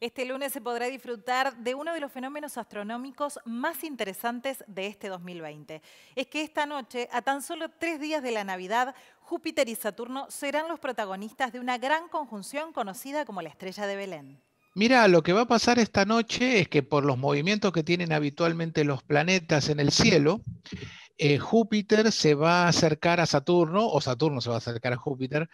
Este lunes se podrá disfrutar de uno de los fenómenos astronómicos más interesantes de este 2020. Es que esta noche, a tan solo tres días de la Navidad, Júpiter y Saturno serán los protagonistas de una gran conjunción conocida como la estrella de Belén. Mira, lo que va a pasar esta noche es que por los movimientos que tienen habitualmente los planetas en el cielo, eh, Júpiter se va a acercar a Saturno, o Saturno se va a acercar a Júpiter,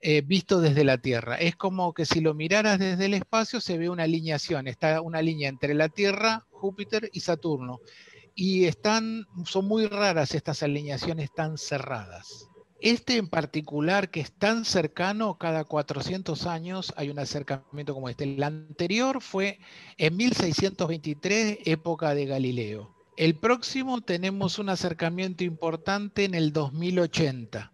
eh, visto desde la Tierra. Es como que si lo miraras desde el espacio se ve una alineación, está una línea entre la Tierra, Júpiter y Saturno. Y están, son muy raras estas alineaciones tan cerradas. Este en particular, que es tan cercano, cada 400 años hay un acercamiento como este. El anterior fue en 1623, época de Galileo. El próximo tenemos un acercamiento importante en el 2080.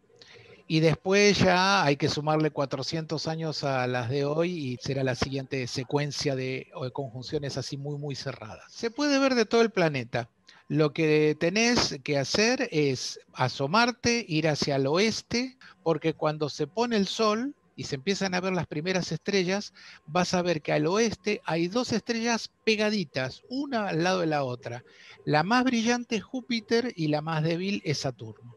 Y después ya hay que sumarle 400 años a las de hoy y será la siguiente secuencia de, conjunciones así muy, muy cerradas. Se puede ver de todo el planeta. Lo que tenés que hacer es asomarte, ir hacia el oeste, porque cuando se pone el sol, y se empiezan a ver las primeras estrellas, vas a ver que al oeste hay dos estrellas pegaditas, una al lado de la otra. La más brillante es Júpiter y la más débil es Saturno.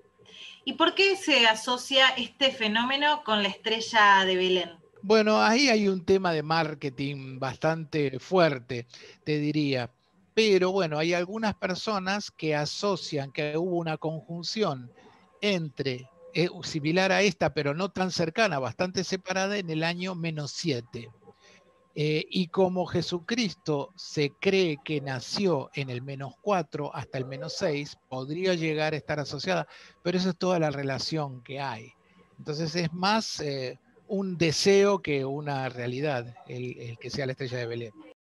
¿Y por qué se asocia este fenómeno con la estrella de Belén? Bueno, ahí hay un tema de marketing bastante fuerte, te diría. Pero bueno, hay algunas personas que asocian que hubo una conjunción entre similar a esta, pero no tan cercana, bastante separada, en el año menos 7. Eh, y como Jesucristo se cree que nació en el menos 4 hasta el menos 6, podría llegar a estar asociada, pero esa es toda la relación que hay. Entonces es más eh, un deseo que una realidad el que sea la estrella de Belén.